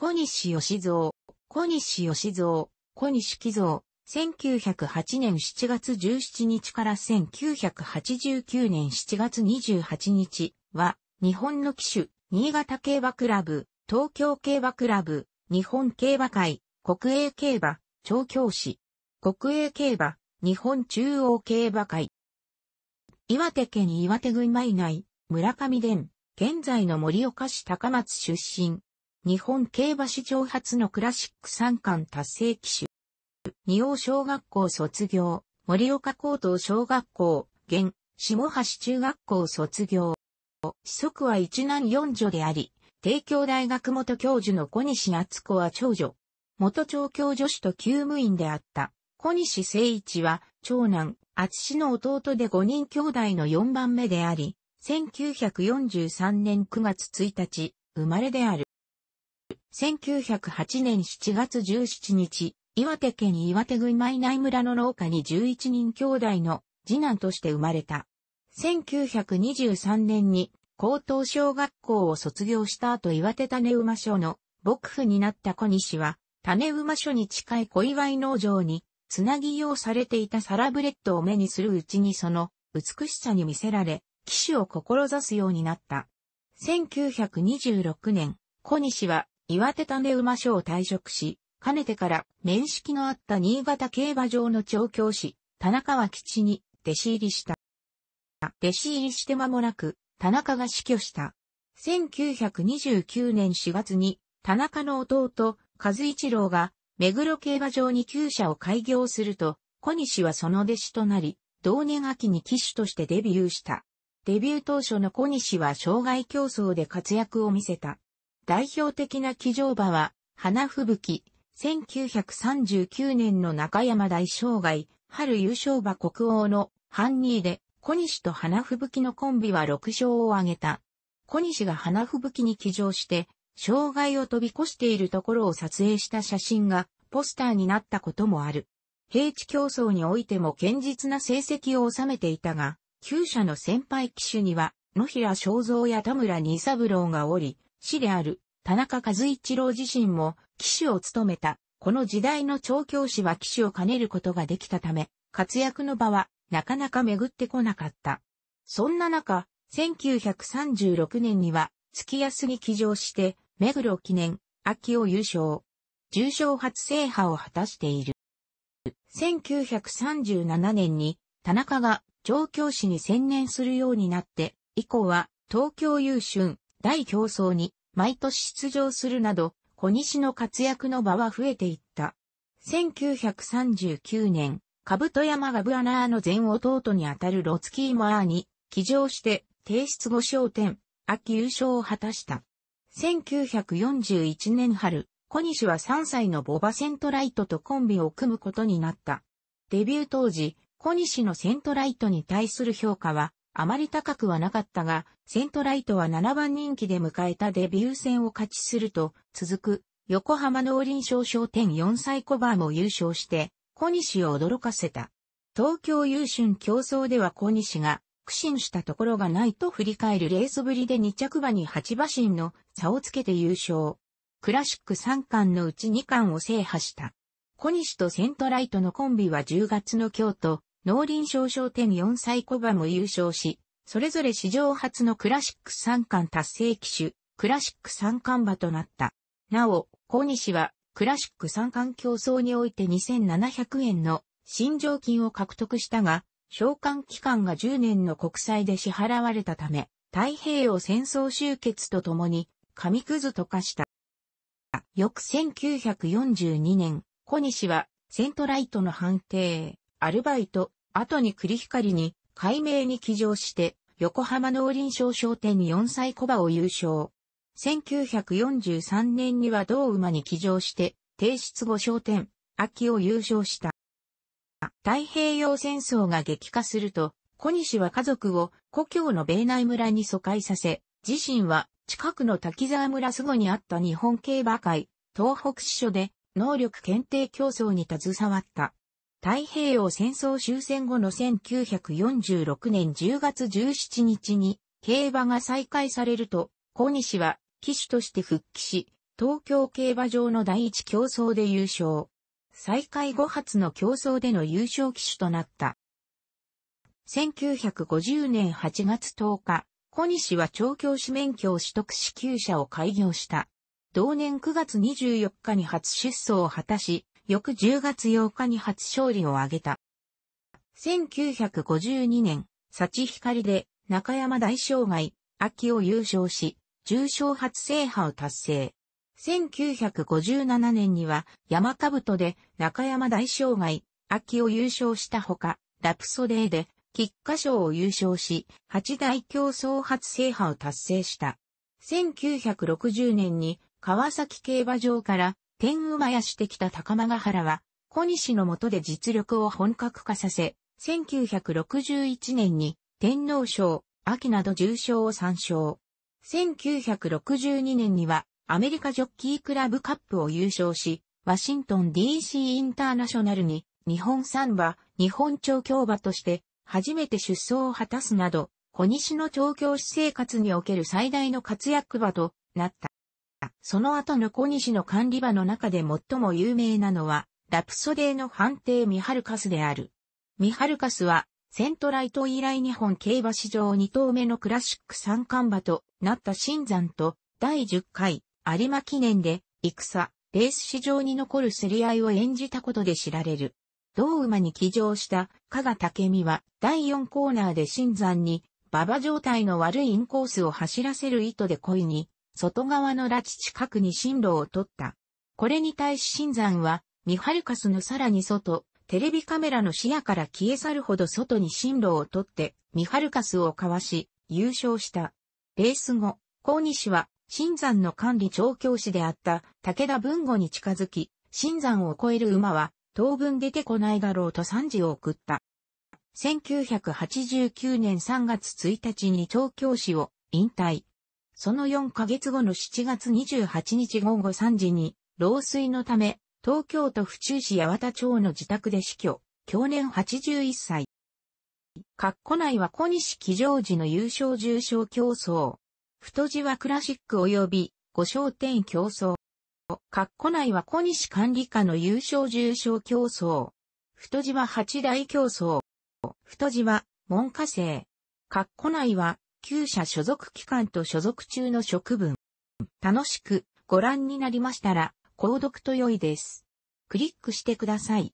小西義蔵、小西義蔵、小西貴蔵、1908年7月17日から1989年7月28日は、日本の機種、新潟競馬クラブ、東京競馬クラブ、日本競馬会、国営競馬、調教師、国営競馬、日本中央競馬会。岩手県岩手群馬以内、村上殿、現在の森岡市高松出身、日本競馬史上初のクラシック三冠達成騎手。二王小学校卒業、森岡高等小学校、現、下橋中学校卒業。子息は一男四女であり、帝京大学元教授の小西敦子は長女。元調教助手と厩務員であった。小西誠一は、長男、厚の弟で5人兄弟の4番目であり、1943年9月1日、生まれである。1908年7月17日、岩手県岩手郡舞内村の農家に11人兄弟の次男として生まれた。1923年に高等小学校を卒業した後岩手種馬所の牧府になった小西は、種馬所に近い小祝農場に、つなぎ用されていたサラブレッドを目にするうちにその美しさに魅せられ、騎手を志すようになった。1926年、小西は岩手種馬所を退職し、かねてから面識のあった新潟競馬場の調教師、田中は吉に弟子入りした。弟子入りして間もなく、田中が死去した。1929年4月に、田中の弟、和一郎が、目黒競馬場に旧社を開業すると、小西はその弟子となり、同年秋に騎手としてデビューした。デビュー当初の小西は障害競争で活躍を見せた。代表的な騎乗馬は、花吹雪、1939年の中山大障害、春優勝馬国王のハンニーで、小西と花吹雪のコンビは6勝を挙げた。小西が花吹雪に騎乗して、障害を飛び越しているところを撮影した写真がポスターになったこともある。平地競争においても堅実な成績を収めていたが、旧社の先輩騎手には野平正蔵や田村二三郎がおり、師である田中和一郎自身も騎手を務めた。この時代の調教師は騎手を兼ねることができたため、活躍の場はなかなか巡ってこなかった。そんな中、1936年には月安に騎乗して、目黒記念、秋を優勝。重賞初制覇を果たしている。1937年に田中が調教師に専念するようになって、以降は東京優春、大競争に毎年出場するなど、小西の活躍の場は増えていった。1939年、兜山ガブアナーの前弟にあたるロツキーアーに騎乗して提出後焦点、秋優勝を果たした。1941年春、小西は3歳のボバセントライトとコンビを組むことになった。デビュー当時、小西のセントライトに対する評価はあまり高くはなかったが、セントライトは7番人気で迎えたデビュー戦を勝ちすると、続く、横浜農林商商店4歳コバーも優勝して、小西を驚かせた。東京優春競争では小西が、苦心したところがないと振り返るレースぶりで2着馬に8馬身の差をつけて優勝。クラシック3冠のうち2冠を制覇した。小西とセントライトのコンビは10月の京都農林賞賞店4歳小馬も優勝し、それぞれ史上初のクラシック三冠達成機種、クラシック三冠馬となった。なお、小西は、クラシック三冠競争において2700円の新常金を獲得したが、召喚期間が10年の国債で支払われたため、太平洋戦争終結とともに、紙くず溶かした。翌1942年、小西は、セントライトの判定、アルバイト、後に栗光に、改名に起乗して、横浜農林商商店に4歳小馬を優勝。1943年には同馬に起乗して、提出後商店、秋を優勝した。太平洋戦争が激化すると、小西は家族を故郷の米内村に疎開させ、自身は近くの滝沢村すぐにあった日本競馬会、東北支所で能力検定競争に携わった。太平洋戦争終戦後の1946年10月17日に競馬が再開されると、小西は騎手として復帰し、東京競馬場の第一競争で優勝。再開後初の競争での優勝騎手となった。1950年8月10日、小西は調教師免許を取得し厩舎を開業した。同年9月24日に初出走を果たし、翌10月8日に初勝利を挙げた。1952年、サチヒカリで中山大障害、秋を優勝し、重賞初制覇を達成。1957年には山兜で中山大障害、秋を優勝したほか、ラプソデーで菊花賞を優勝し、八大競争初制覇を達成した。1960年に川崎競馬場から天馬屋してきた高間原は、小西の下で実力を本格化させ、1961年に天皇賞、秋など重賞を参照。1962年にはアメリカジョッキークラブカップを優勝し、ワシントン DC インターナショナルに日本三馬、日本調教馬として初めて出走を果たすなど、小西の調教師生活における最大の活躍馬となった。その後の小西の管理場の中で最も有名なのは、ラプソデーの判定ミハルカスである。ミハルカスは、セントライト以来日本競馬史上2頭目のクラシック三冠馬となった新山と、第10回有馬記念で、戦、レース史上に残る競り合いを演じたことで知られる。同馬に騎乗した加賀武美は第4コーナーで新山に馬場状態の悪いインコースを走らせる意図で恋に外側の拉致近くに進路を取った。これに対し新山は、ミハルカスのさらに外、テレビカメラの視野から消え去るほど外に進路を取って、ミハルカスをかわし、優勝した。レース後、高西は、新山の管理調教師であった武田文吾に近づき、新山を超える馬は、当分出てこないだろうと賛辞を送った。1989年3月1日に調教師を引退。その4ヶ月後の7月28日午後3時に、老衰のため、東京都府中市八幡町の自宅で死去、去年81歳。括弧内は小西騎乗時の優勝重賞競争。太字はクラシック及び五商店競争。括弧内は小西管理下の優勝重賞競争。太字は八大競争。太字は文科生。括弧内は旧社所属機関と所属中の職分。楽しくご覧になりましたら、購読と良いです。クリックしてください。